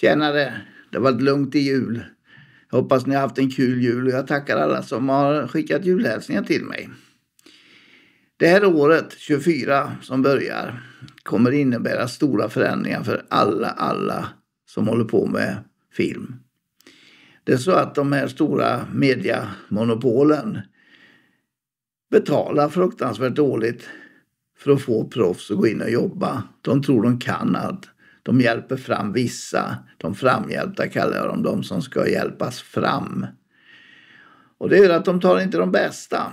Tjenare! Det har varit lugnt i jul. Jag hoppas ni har haft en kul jul och jag tackar alla som har skickat julhälsningar till mig. Det här året, 24, som börjar kommer innebära stora förändringar för alla, alla som håller på med film. Det är så att de här stora mediamonopolen betalar fruktansvärt dåligt för att få proffs att gå in och jobba. De tror de kan allt. De hjälper fram vissa. De framhjälpta kallar jag dem, de som ska hjälpas fram. Och det är att de tar inte de bästa.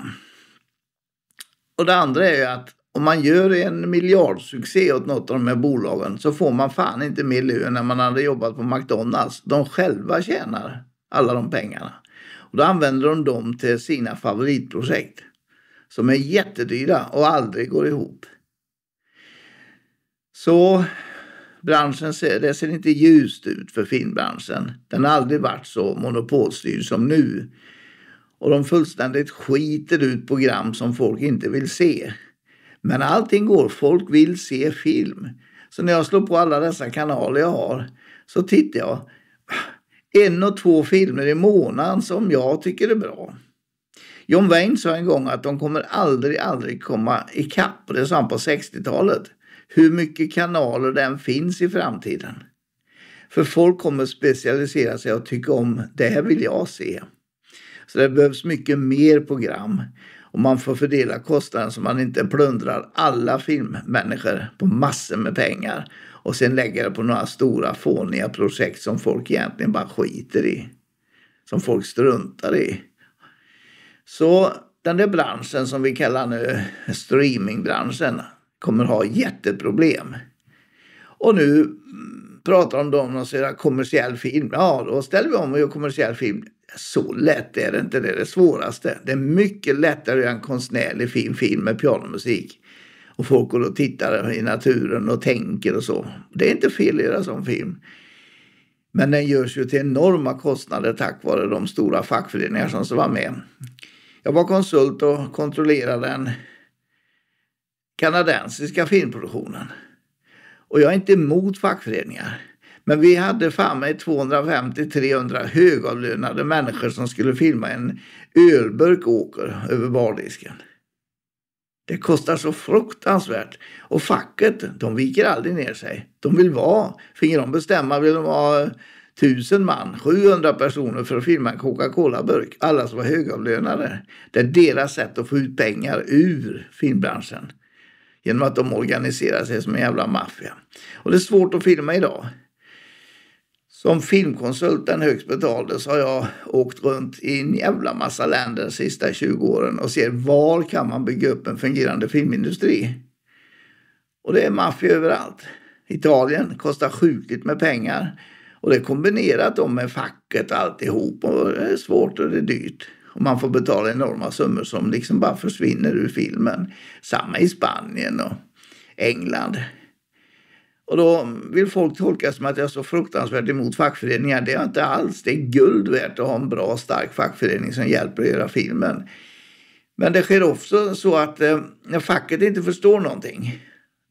Och det andra är ju att om man gör en miljardsuccé åt något av de här bolagen så får man fan inte mer lön när man hade jobbat på McDonalds. De själva tjänar alla de pengarna. Och då använder de dem till sina favoritprojekt som är jättedyra och aldrig går ihop. Så branschen ser, det ser inte ljust ut för filmbranschen. Den har aldrig varit så monopolstyrd som nu. Och de fullständigt skiter ut program som folk inte vill se. Men allting går, folk vill se film. Så när jag slår på alla dessa kanaler jag har så tittar jag en och två filmer i månaden som jag tycker är bra. John Wayne sa en gång att de kommer aldrig, aldrig komma ikapp. Det sa han på 60-talet hur mycket kanaler den finns i framtiden. För folk kommer specialisera sig och tycka om det här vill jag se. Så det behövs mycket mer program och man får fördela kostnaden så man inte plundrar alla filmmänniskor på massor med pengar och sen lägger det på några stora fåniga projekt som folk egentligen bara skiter i. Som folk struntar i. Så den där branschen som vi kallar nu streamingbranschen kommer ha jätteproblem. Och nu pratar de om att göra kommersiell film. Ja, då ställer vi om och gör kommersiell film. Så lätt är det inte. Det är det svåraste. Det är mycket lättare att göra en konstnärlig fin film med pianomusik. Och folk går och tittar i naturen och tänker och så. Det är inte fel att göra sån film. Men den görs ju till enorma kostnader tack vare de stora fackföreningar som var med. Jag var konsult och kontrollerade den kanadensiska filmproduktionen. Och jag är inte emot fackföreningar. Men vi hade fan mig 250-300 högavlönade människor som skulle filma en ölburk åker över bardisken. Det kostar så fruktansvärt. Och facket, de viker aldrig ner sig. De vill vara, finge de bestämma vill de ha tusen man, 700 personer för att filma en Coca-Cola-burk. Alla som var högavlönade. Det är deras sätt att få ut pengar ur filmbranschen genom att de organiserar sig som en jävla maffia. Och det är svårt att filma idag. Som filmkonsult, den högst betalde, så har jag åkt runt i en jävla massa länder de sista 20 åren och ser var kan man bygga upp en fungerande filmindustri. Och det är maffia överallt. Italien kostar sjukligt med pengar och det är kombinerat med facket och alltihop och det är svårt och det är dyrt. Och man får betala enorma summor som liksom bara försvinner ur filmen. Samma i Spanien och England. Och då vill folk tolka som att jag är så fruktansvärt emot fackföreningar. Det är jag inte alls. Det är guld värt att ha en bra stark fackförening som hjälper att göra filmen. Men det sker också så att eh, facket inte förstår någonting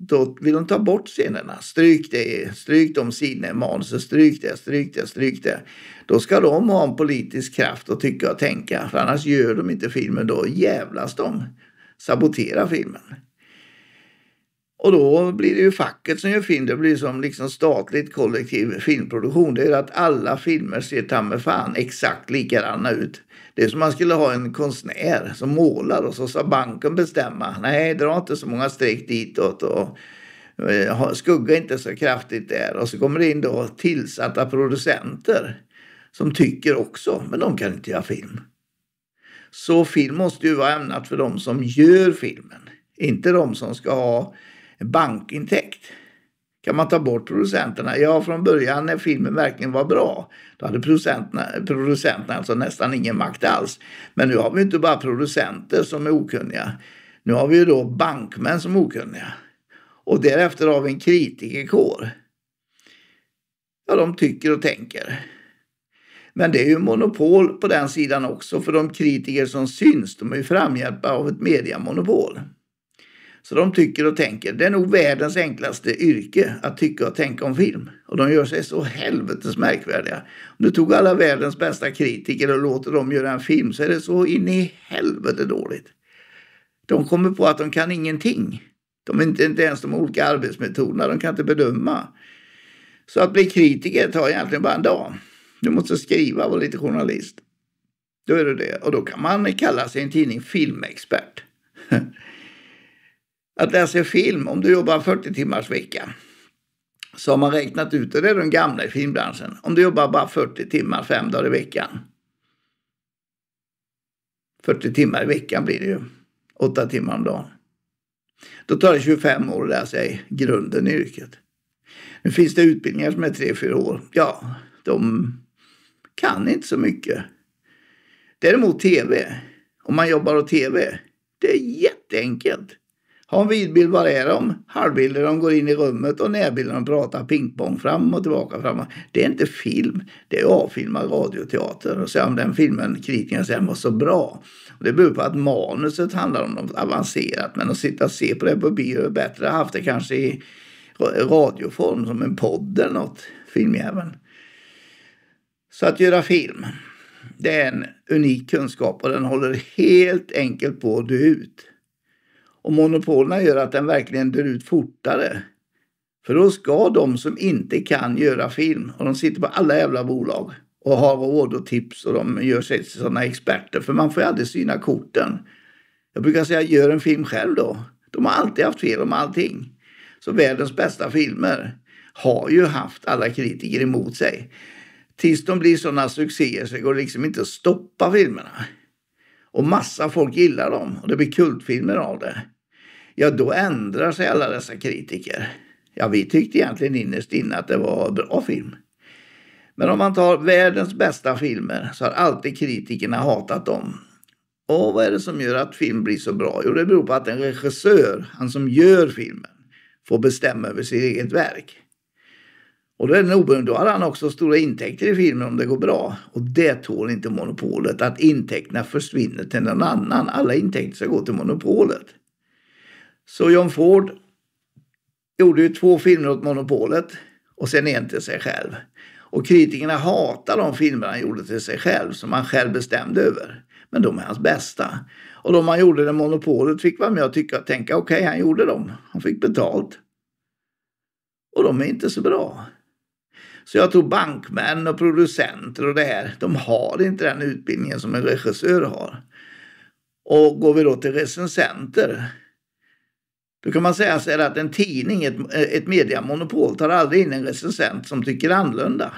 då vill de ta bort scenerna. Stryk det, stryk de sidorna i manuset, stryk det, stryk det, stryk det. Då ska de ha en politisk kraft att tycka och tänka. För annars gör de inte filmen, då jävlas de. Saboterar filmen. Och då blir det ju facket som gör film. Det blir som liksom statligt kollektiv filmproduktion. Det är att alla filmer ser ta fan exakt likadana ut. Det är som man skulle ha en konstnär som målar och så ska banken bestämma. Nej, dra inte så många streck ditåt och eh, skugga inte så kraftigt där. Och så kommer det in då tillsatta producenter som tycker också, men de kan inte göra film. Så film måste ju vara ämnat för de som gör filmen, inte de som ska ha bankintäkt. Kan man ta bort producenterna? Ja, från början när filmen verkligen var bra, då hade producenterna, producenterna alltså nästan ingen makt alls. Men nu har vi inte bara producenter som är okunniga. Nu har vi ju då bankmän som är okunniga. Och därefter har vi en kritikerkår. Ja, de tycker och tänker. Men det är ju monopol på den sidan också för de kritiker som syns, de är ju framhjälpta av ett mediamonopol. Så de tycker och tänker. Det är nog världens enklaste yrke att tycka och tänka om film. Och de gör sig så helvetes märkvärdiga. Om du tog alla världens bästa kritiker och låter dem göra en film så är det så in i helvete dåligt. De kommer på att de kan ingenting. De är inte, inte ens de olika arbetsmetoderna, de kan inte bedöma. Så att bli kritiker tar egentligen bara en dag. Du måste skriva och vara lite journalist. Då är du det. Och då kan man kalla sig en tidning filmexpert. att lära sig film om du jobbar 40 timmars vecka. Så har man räknat ut, och det är de gamla i filmbranschen, om du jobbar bara 40 timmar fem dagar i veckan. 40 timmar i veckan blir det ju. 8 timmar om dagen. Då tar det 25 år att lära sig grunden i yrket. Nu finns det utbildningar som är 3-4 år. Ja, de kan inte så mycket. Däremot tv, om man jobbar åt tv, det är jätteenkelt ha en vidbild vad det är de, halvbilder de går in i rummet och närbilder de pratar pingpong fram och tillbaka. Fram Det är inte film, det är avfilmad radioteater. Och så om den filmen kritikerna säger var så bra. Och det beror på att manuset handlar om något avancerat men att sitta och se på det på bio är bättre. Jag haft det kanske i radioform som en podd eller något, filmjäveln. Så att göra film, det är en unik kunskap och den håller helt enkelt på att dö ut. Och monopolen gör att den verkligen dör ut fortare. För då ska de som inte kan göra film, och de sitter på alla jävla bolag och har råd och tips och de gör sig till sådana experter. För man får ju aldrig syna korten. Jag brukar säga gör en film själv då. De har alltid haft fel om allting. Så världens bästa filmer har ju haft alla kritiker emot sig. Tills de blir sådana succéer så det går det liksom inte att stoppa filmerna och mm. massa folk gillar dem och det blir kultfilmer av det. Ja, då ändrar sig alla dessa kritiker. Ja, vi tyckte egentligen innerst inne att det var bra film. Men om man tar världens bästa filmer så har alltid kritikerna hatat dem. Och vad är det som gör att film blir så bra? Jo, det beror på att en regissör, han som gör filmen, får bestämma över sitt eget verk. Och då är den oberoende. Då har han också stora intäkter i filmen om det går bra. Och det tål inte monopolet. Att intäkterna försvinner till någon annan. Alla intäkter ska gå till monopolet. Så John Ford gjorde ju två filmer åt monopolet och sen en till sig själv. Och kritikerna hatar de filmer han gjorde till sig själv som han själv bestämde över. Men de är hans bästa. Och de han gjorde det monopolet fick vara med och tycka och tänka okej, okay, han gjorde dem. Han fick betalt. Och de är inte så bra. Så jag tror bankmän och producenter och det här, de har inte den utbildningen som en regissör har. Och går vi då till recensenter. Då kan man säga så här att en tidning, ett, ett mediemonopol, tar aldrig in en recensent som tycker annorlunda.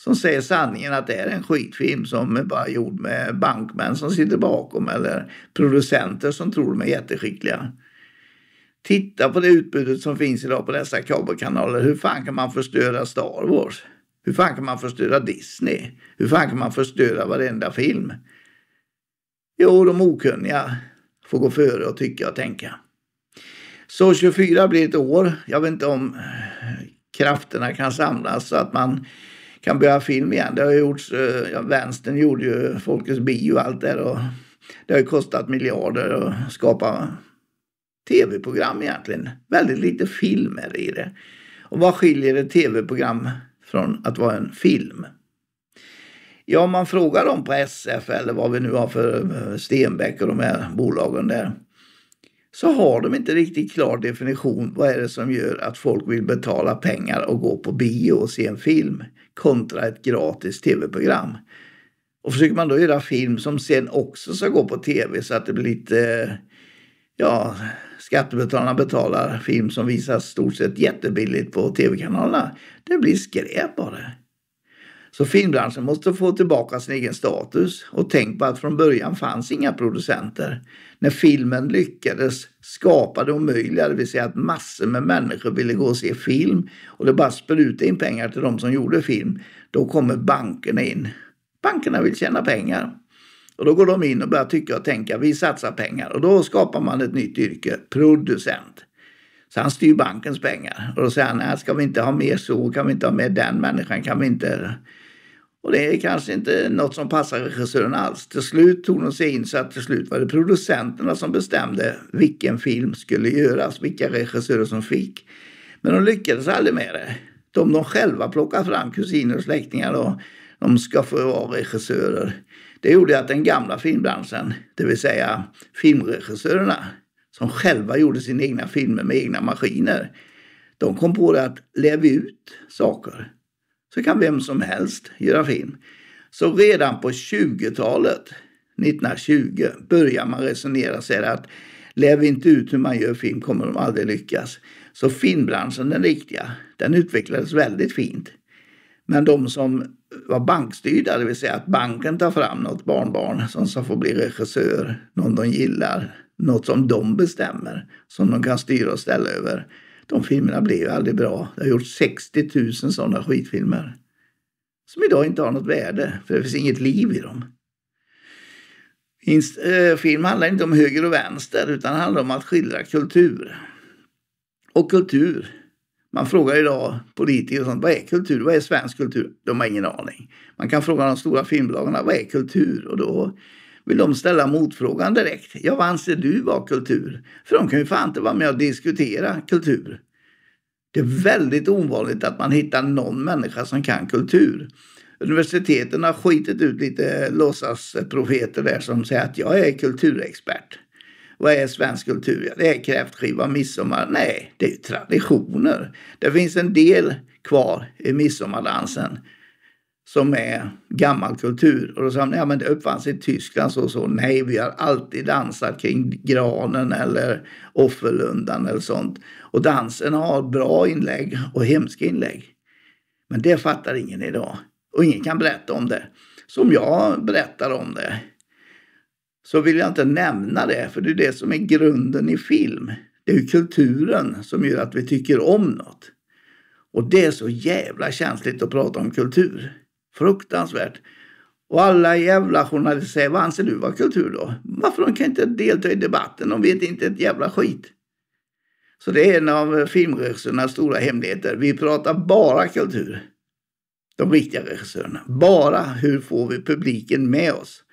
Som säger sanningen att det är en skitfilm som är bara gjord med bankmän som sitter bakom eller producenter som tror de är jätteskickliga. Titta på det utbudet som finns idag på dessa kabelkanaler. Hur fan kan man förstöra Star Wars? Hur fan kan man förstöra Disney? Hur fan kan man förstöra varenda film? Jo, de okunniga får gå före och tycka och tänka. Så 24 blir ett år. Jag vet inte om eh, krafterna kan samlas så att man kan börja film igen. Det har gjorts, eh, ja, vänstern gjorde ju Folkets bio och allt det där. Och det har ju kostat miljarder att skapa tv-program egentligen. Väldigt lite film är det i det. Och vad skiljer ett tv-program från att vara en film. Ja, om man frågar dem på SF eller vad vi nu har för eh, Stenbeck och de här bolagen där så har de inte riktigt klar definition. Vad är det som gör att folk vill betala pengar och gå på bio och se en film kontra ett gratis tv-program? Och försöker man då göra film som sen också ska gå på tv så att det blir lite ja, skattebetalarna betalar film som visas stort sett jättebilligt på tv-kanalerna. Det blir skräp av det. Så filmbranschen måste få tillbaka sin egen status och tänk på att från början fanns inga producenter. När filmen lyckades skapa det omöjliga, det vill säga att massor med människor ville gå och se film och det bara sprutade in pengar till de som gjorde film, då kommer bankerna in. Bankerna vill tjäna pengar. Och då går de in och börjar tycka och tänka, vi satsar pengar. Och då skapar man ett nytt yrke, producent. Så han styr bankens pengar. Och då säger han, nej, äh, ska vi inte ha mer så, kan vi inte ha med den människan, kan vi inte... Och det är kanske inte något som passar regissören alls. Till slut tog de sig in så att till slut var det producenterna som bestämde vilken film skulle göras, vilka regissörer som fick. Men de lyckades aldrig med det. De, de själva plockade fram kusiner och släktingar och de ska få vara regissörer. Det gjorde att den gamla filmbranschen, det vill säga filmregissörerna som själva gjorde sina egna filmer med egna maskiner, de kom på det att lev ut saker så kan vem som helst göra film. Så redan på 20-talet, 1920, börjar man resonera så att vi inte ut hur man gör film kommer de aldrig lyckas. Så filmbranschen, den riktiga, den utvecklades väldigt fint. Men de som var bankstyrda, det vill säga att banken tar fram något barnbarn som ska få bli regissör, någon de gillar, något som de bestämmer, som de kan styra och ställa över. De filmerna blev aldrig bra. Det har gjorts 60 000 sådana skitfilmer som idag inte har något värde, för det finns inget liv i dem. Eh, film handlar inte om höger och vänster, utan handlar om att skildra kultur. Och kultur man frågar idag politiker och sånt, vad är kultur? Vad är svensk kultur? De har ingen aning. Man kan fråga de stora filmbolagen, vad är kultur? Och då vill de ställa motfrågan direkt. Ja, vad anser du vara kultur? För de kan ju fan inte vara med och diskutera kultur. Det är väldigt ovanligt att man hittar någon människa som kan kultur. Universiteten har skitit ut lite låtsasprofeter där som säger att jag är kulturexpert. Vad är svensk kultur? det är kräftskiva midsommar. Nej, det är traditioner. Det finns en del kvar i midsommardansen som är gammal kultur. Och då sa de, ja men det uppfanns i Tyskland så och så. Nej, vi har alltid dansat kring granen eller offerlundan eller sånt. Och dansen har bra inlägg och hemska inlägg. Men det fattar ingen idag. Och ingen kan berätta om det. Som jag berättar om det så vill jag inte nämna det, för det är det som är grunden i film. Det är ju kulturen som gör att vi tycker om något. Och det är så jävla känsligt att prata om kultur. Fruktansvärt. Och alla jävla journalister säger, vad anser du vara kultur då? Varför de kan inte delta i debatten? De vet inte ett jävla skit. Så det är en av filmregissörernas stora hemligheter. Vi pratar bara kultur. De riktiga regissörerna. Bara hur får vi publiken med oss?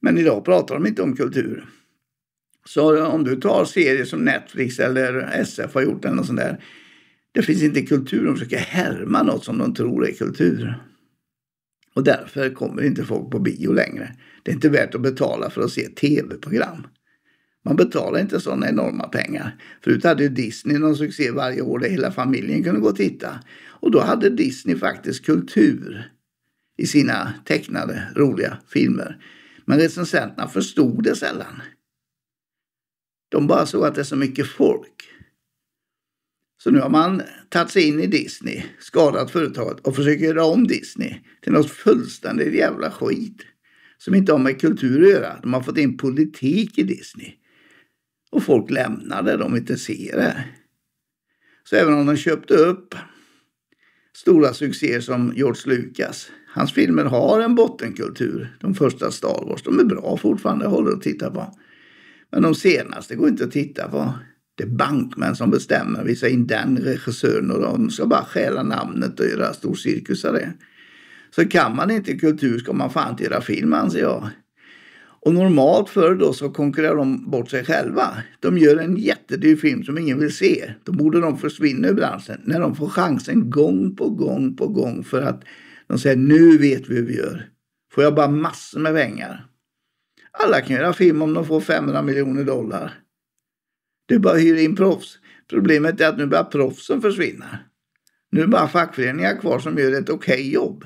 Men idag pratar de inte om kultur. Så om du tar serier som Netflix eller SF har gjort eller sånt där. Det finns inte kultur, de försöker härma något som de tror är kultur. Och därför kommer inte folk på bio längre. Det är inte värt att betala för att se tv-program. Man betalar inte sådana enorma pengar. Förut hade ju Disney någon succé varje år där hela familjen kunde gå och titta. Och då hade Disney faktiskt kultur i sina tecknade roliga filmer. Men recensenterna förstod det sällan. De bara såg att det är så mycket folk. Så nu har man tagit sig in i Disney, skadat företaget och försöker göra om Disney till något fullständigt jävla skit som inte har med kultur att göra. De har fått in politik i Disney. Och folk lämnar det, de inte ser det. Så även om de köpte upp stora succéer som George Lucas. Hans filmer har en bottenkultur. De första Star Wars, de är bra fortfarande, håller att titta på. Men de senaste går inte att titta på. Det är bankmän som bestämmer. Vi säger in den regissören och de ska bara stjäla namnet och göra stor cirkus av det. Så kan man inte kultur ska man fan inte göra film anser jag. Och normalt förr då så konkurrerar de bort sig själva. De gör en jättedyr film som ingen vill se. Då borde de försvinna ur branschen. När de får chansen gång på gång på gång för att de säger nu vet vi hur vi gör. Får jag bara massor med pengar. Alla kan göra film om de får 500 miljoner dollar. Det är bara att hyra in proffs. Problemet är att nu börjar proffsen försvinna. Nu är bara fackföreningar kvar som gör ett okej okay jobb.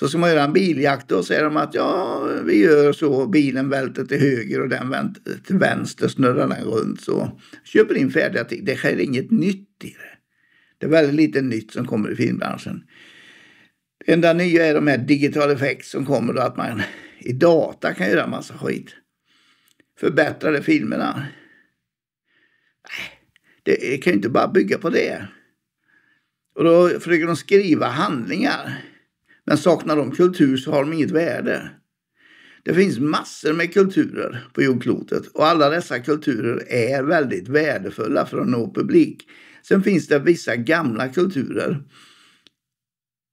Så ska man göra en biljakt och säger de att ja, vi gör så. Bilen välter till höger och den välter till vänster, snurrar den runt så. Köper in färdiga ting. Det sker inget nytt i det. Det är väldigt lite nytt som kommer i filmbranschen. Det enda nya är de här digitala effekter som kommer då att man i data kan göra en massa skit. Förbättrade filmerna. Det kan ju inte bara bygga på det. Och då försöker de skriva handlingar men saknar de kultur så har de inget värde. Det finns massor med kulturer på jordklotet och alla dessa kulturer är väldigt värdefulla för att nå publik. Sen finns det vissa gamla kulturer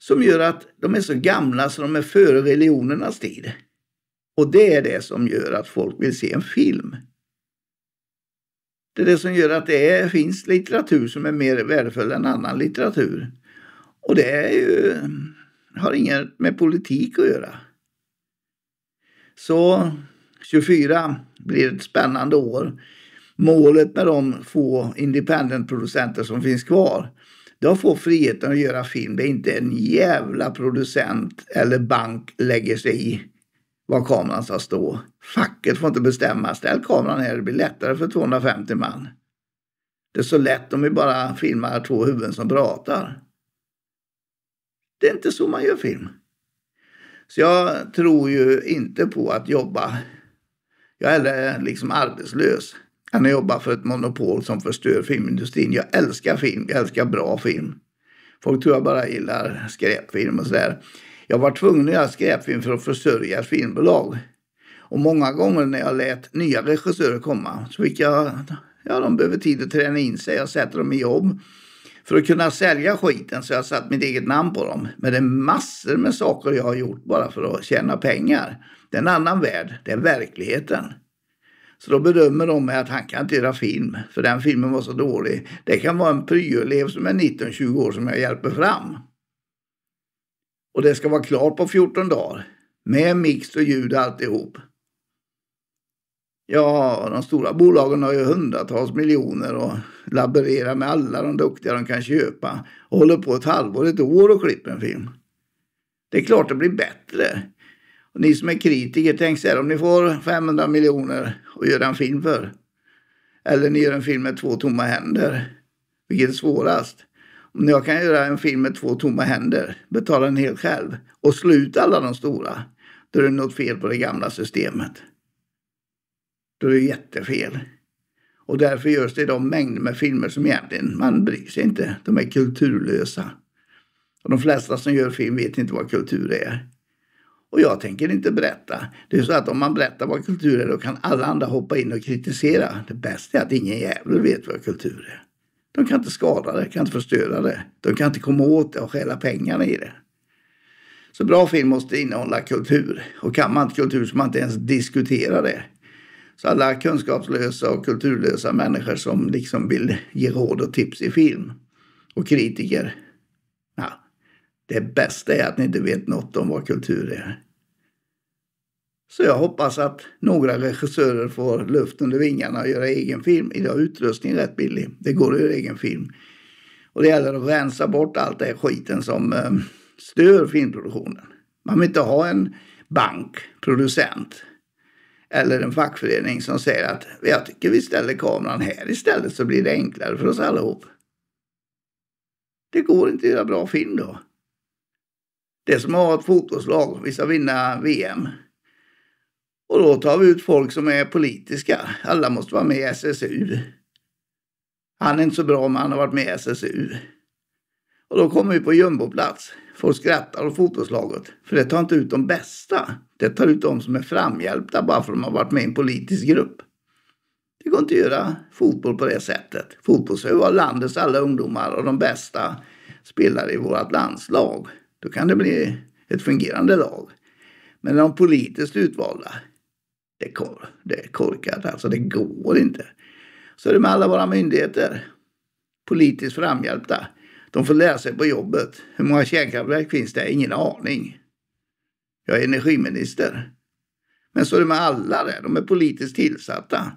som gör att de är så gamla så de är före religionernas tid. Och det är det som gör att folk vill se en film. Det är det som gör att det är, finns litteratur som är mer värdefull än annan litteratur. Och det är ju har inget med politik att göra. Så 24 blir ett spännande år. Målet med de få independent-producenter som finns kvar det de får friheten att göra film där inte en jävla producent eller bank lägger sig i var kameran ska stå. Facket får inte bestämma. Ställ kameran här, det blir lättare för 250 man. Det är så lätt om vi bara filmar två huvuden som pratar. Det är inte så man gör film. Så jag tror ju inte på att jobba. Jag är hellre liksom arbetslös än att jobba för ett monopol som förstör filmindustrin. Jag älskar film, jag älskar bra film. Folk tror jag bara gillar skräpfilm och sådär. Jag var tvungen att göra skräpfilm för att försörja ett filmbolag. Och många gånger när jag lät nya regissörer komma så fick jag, ja de behöver tid att träna in sig, jag sätter dem i jobb för att kunna sälja skiten så jag satt mitt eget namn på dem. Men det är massor med saker jag har gjort bara för att tjäna pengar. Det är en annan värld, det är verkligheten. Så då bedömer de mig att han kan inte göra film, för den filmen var så dålig. Det kan vara en pryoelev som är 19-20 år som jag hjälper fram. Och det ska vara klart på 14 dagar. Med mix och ljud alltihop. Ja, de stora bolagen har ju hundratals miljoner och laborerar med alla de duktiga de kan köpa och håller på ett halvår, ett år och klipper en film. Det är klart det blir bättre. Och ni som är kritiker, tänk så här om ni får 500 miljoner att göra en film för. Eller ni gör en film med två tomma händer. Vilket är svårast? Om jag kan göra en film med två tomma händer, betala den helt själv och slå ut alla de stora, då är det något fel på det gamla systemet. Då är det jättefel. Och därför görs det de mängder med filmer som egentligen man bryr sig inte. De är kulturlösa. Och de flesta som gör film vet inte vad kultur är. Och jag tänker inte berätta. Det är så att om man berättar vad kultur är då kan alla andra hoppa in och kritisera. Det bästa är att ingen jävel vet vad kultur är. De kan inte skada det, kan inte förstöra det. De kan inte komma åt det och stjäla pengarna i det. Så bra film måste innehålla kultur. Och kan man inte kultur så man inte ens diskutera det. Så alla kunskapslösa och kulturlösa människor som liksom vill ge råd och tips i film och kritiker. Ja, det bästa är att ni inte vet något om vad kultur är. Så jag hoppas att några regissörer får luft under vingarna och göra egen film. Idag är utrustningen rätt billig. Det går att göra egen film. Och det gäller att rensa bort allt det här skiten som eh, stör filmproduktionen. Man vill inte ha en bank, producent, eller en fackförening som säger att jag tycker vi ställer kameran här istället så blir det enklare för oss allihop. Det går inte att göra bra film då. Det är som att ha ett fotbollslag, vi ska vinna VM. Och då tar vi ut folk som är politiska. Alla måste vara med i SSU. Han är inte så bra men han har varit med i SSU. Och då kommer vi på jumboplats. Folk skrattar åt fotbollslaget, för det tar inte ut de bästa. Det tar ut de som är framhjälpta bara för att de har varit med i en politisk grupp. Det går inte att göra fotboll på det sättet. Fotboll ska vara landets alla ungdomar och de bästa spelare i vårt landslag. Då kan det bli ett fungerande lag. Men de politiskt utvalda, det är, det är korkat alltså. Det går inte. Så är det med alla våra myndigheter. Politiskt framhjälpta. De får lära sig på jobbet. Hur många kärnkraftverk finns det? Ingen aning. Jag är energiminister. Men så är det med alla det. De är politiskt tillsatta.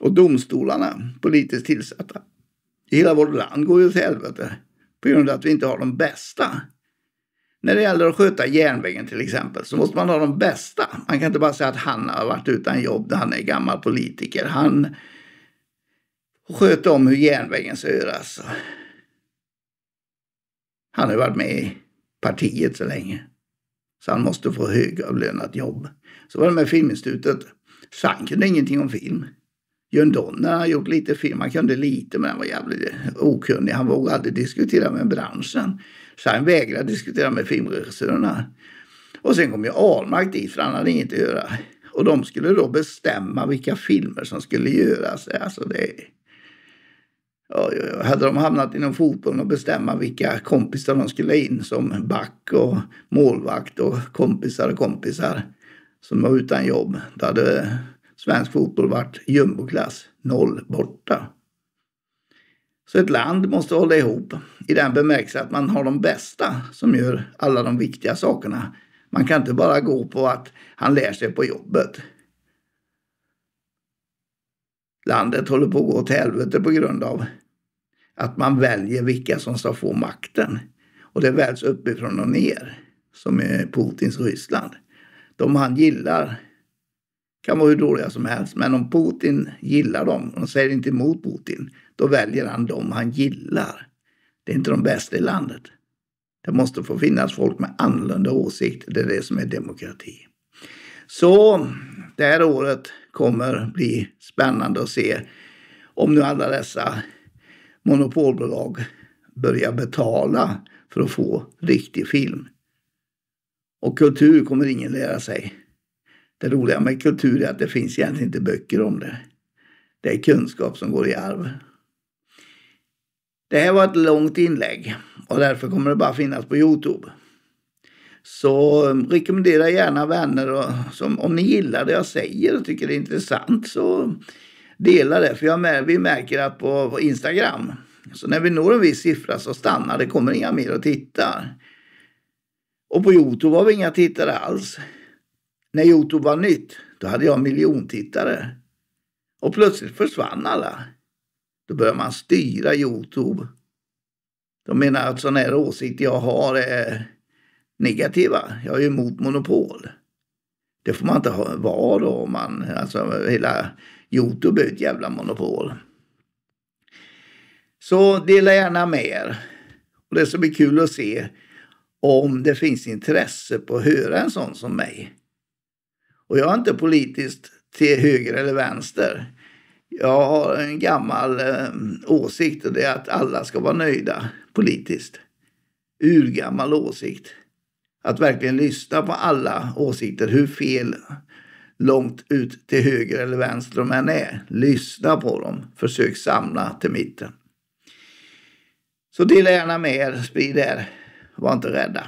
Och domstolarna politiskt tillsatta. Hela vårt land går ju åt helvete på grund av att vi inte har de bästa. När det gäller att sköta järnvägen till exempel så måste man ha de bästa. Man kan inte bara säga att han har varit utan jobb, när han är gammal politiker. Han sköter om hur järnvägen ska göras. Han har varit med i partiet så länge. Så han måste få högavlönat jobb. Så var det med Filminstitutet. Så han kunde ingenting om film. Jörn Donner har gjort lite film. Han kunde lite men han var jävligt okunnig. Han vågade aldrig diskutera med branschen. Så han vägrade diskutera med filmregissörerna. Och sen kom ju Ahlmark dit för han hade inget att göra. Och de skulle då bestämma vilka filmer som skulle göras. Alltså det, Oj, oj, hade de hamnat inom fotbollen och bestämma vilka kompisar de skulle ha in som back och målvakt och kompisar och kompisar som var utan jobb. Då hade svensk fotboll varit jumboklass, noll borta. Så ett land måste hålla ihop i den bemärkelsen att man har de bästa som gör alla de viktiga sakerna. Man kan inte bara gå på att han lär sig på jobbet landet håller på att gå åt helvete på grund av att man väljer vilka som ska få makten. Och det väljs uppifrån och ner, som är Putins Ryssland. De han gillar kan vara hur dåliga som helst, men om Putin gillar dem, de säger inte emot Putin, då väljer han dem han gillar. Det är inte de bästa i landet. Det måste få finnas folk med annorlunda åsikter, det är det som är demokrati. Så det här året kommer bli spännande att se om nu alla dessa monopolbolag börjar betala för att få riktig film. Och kultur kommer ingen lära sig. Det roliga med kultur är att det finns egentligen inte böcker om det. Det är kunskap som går i arv. Det här var ett långt inlägg och därför kommer det bara finnas på Youtube. Så um, rekommendera gärna vänner och, som, om ni gillar det jag säger och tycker det är intressant så dela det. För jag, vi märker att på, på Instagram, så när vi når en viss siffra så stannar det, kommer inga mer och tittar. Och på Youtube har vi inga tittare alls. När Youtube var nytt, då hade jag en miljon tittare. Och plötsligt försvann alla. Då börjar man styra Youtube. De menar att sån här åsikter jag har är negativa. Jag är ju emot monopol. Det får man inte vara då man, alltså hela Youtube är ett jävla monopol. Så dela gärna med er. Och det ska bli kul att se om det finns intresse på att höra en sån som mig. Och jag är inte politiskt till höger eller vänster. Jag har en gammal eh, åsikt och det är att alla ska vara nöjda politiskt. Urgammal åsikt att verkligen lyssna på alla åsikter, hur fel långt ut till höger eller vänster de än är. Lyssna på dem. Försök samla till mitten. Så dela gärna med er, sprid er. Var inte rädda.